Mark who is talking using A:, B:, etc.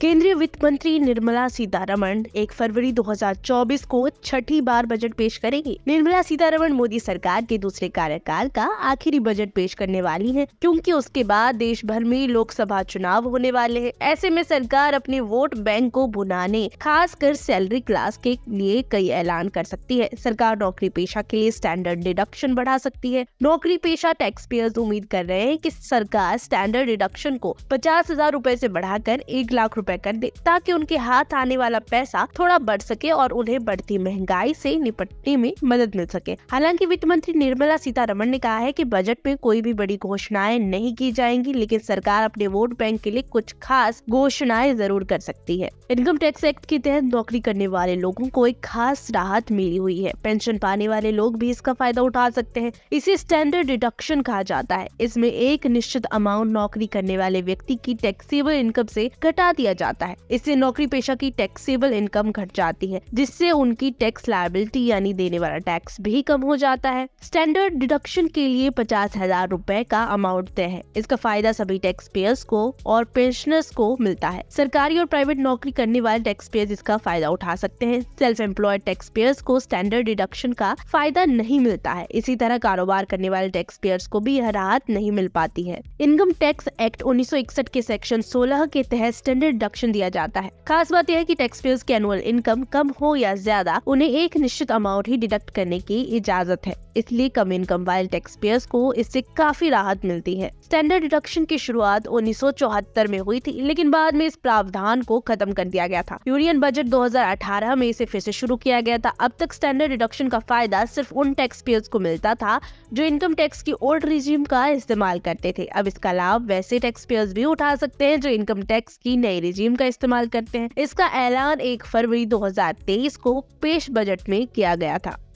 A: केंद्रीय वित्त मंत्री निर्मला सीतारमण 1 फरवरी 2024 को छठी बार बजट पेश करेंगी निर्मला सीतारमण मोदी सरकार के दूसरे कार्यकाल का आखिरी बजट पेश करने वाली हैं क्योंकि उसके बाद देश भर में लोकसभा चुनाव होने वाले हैं ऐसे में सरकार अपने वोट बैंक को भुनाने खासकर सैलरी क्लास के लिए कई ऐलान कर सकती है सरकार नौकरी पेशा के लिए स्टैंडर्ड डिडक्शन बढ़ा सकती है नौकरी पेशा टैक्स पेयर्स उम्मीद कर रहे हैं की सरकार स्टैंडर्ड डिडक्शन को पचास हजार रूपए ऐसी बढ़ाकर एक लाख रूपए रुपए कर दे ताकि उनके हाथ आने वाला पैसा थोड़ा बढ़ सके और उन्हें बढ़ती महंगाई से निपटने में मदद मिल सके हालांकि वित्त मंत्री निर्मला सीतारमण ने कहा है कि बजट में कोई भी बड़ी घोषणाएं नहीं की जाएंगी लेकिन सरकार अपने वोट बैंक के लिए कुछ खास घोषणाएं जरूर कर सकती है इनकम टैक्स एक्ट के तहत नौकरी करने वाले लोगों को एक खास राहत मिली हुई है पेंशन पाने वाले लोग भी इसका फायदा उठा सकते हैं इसे स्टैंडर्ड डिडक्शन कहा जाता है इसमें एक निश्चित अमाउंट नौकरी करने वाले व्यक्ति की टैक्सेबल इनकम से घटा दिया जाता है इससे नौकरी पेशा की टैक्सेबल इनकम घट जाती है जिससे उनकी टैक्स लाइबिलिटी यानी देने वाला टैक्स भी कम हो जाता है स्टैंडर्ड डिडक्शन के लिए पचास हजार रूपए का अमाउंट तय है इसका फायदा सभी टैक्स पेयर्स को और पेंशनर्स को मिलता है सरकारी और प्राइवेट नौकरी करने वाले टैक्स पेयर्स इसका फायदा उठा सकते हैं सेल्फ एम्प्लॉयड टैक्स पेयर्स को स्टैंडर्ड डिडक्शन का फायदा नहीं मिलता है इसी तरह कारोबार करने वाले टैक्स पेयर्स को भी यह राहत नहीं मिल पाती है इनकम टैक्स एक्ट उन्नीस के सेक्शन सोलह के तहत स्टैंडर्ड डिडक्शन दिया जाता है खास बात यह है की टैक्स पेयर्स की एनुअल इनकम कम हो या ज्यादा उन्हें एक निश्चित अमाउंट ही डिडक्ट करने की इजाजत है इसलिए कम इनकम वाले टैक्स पेयर्स को इससे काफी राहत मिलती है स्टैंडर्ड डिडक्शन की शुरुआत उन्नीस में हुई थी लेकिन बाद में इस प्रावधान को खत्म कर दिया गया था यूनियन बजट 2018 में इसे फिर से शुरू किया गया था अब तक स्टैंडर्ड डिडक्शन का फायदा सिर्फ उन टैक्स पेयर्स को मिलता था जो इनकम टैक्स की ओल्ड रिजीम का इस्तेमाल करते थे अब इसका लाभ वैसे टैक्स पेयर्स भी उठा सकते हैं जो इनकम टैक्स की नई रिज्यूम तंजीम का इस्तेमाल करते हैं इसका ऐलान एक फरवरी 2023 को पेश बजट में किया गया था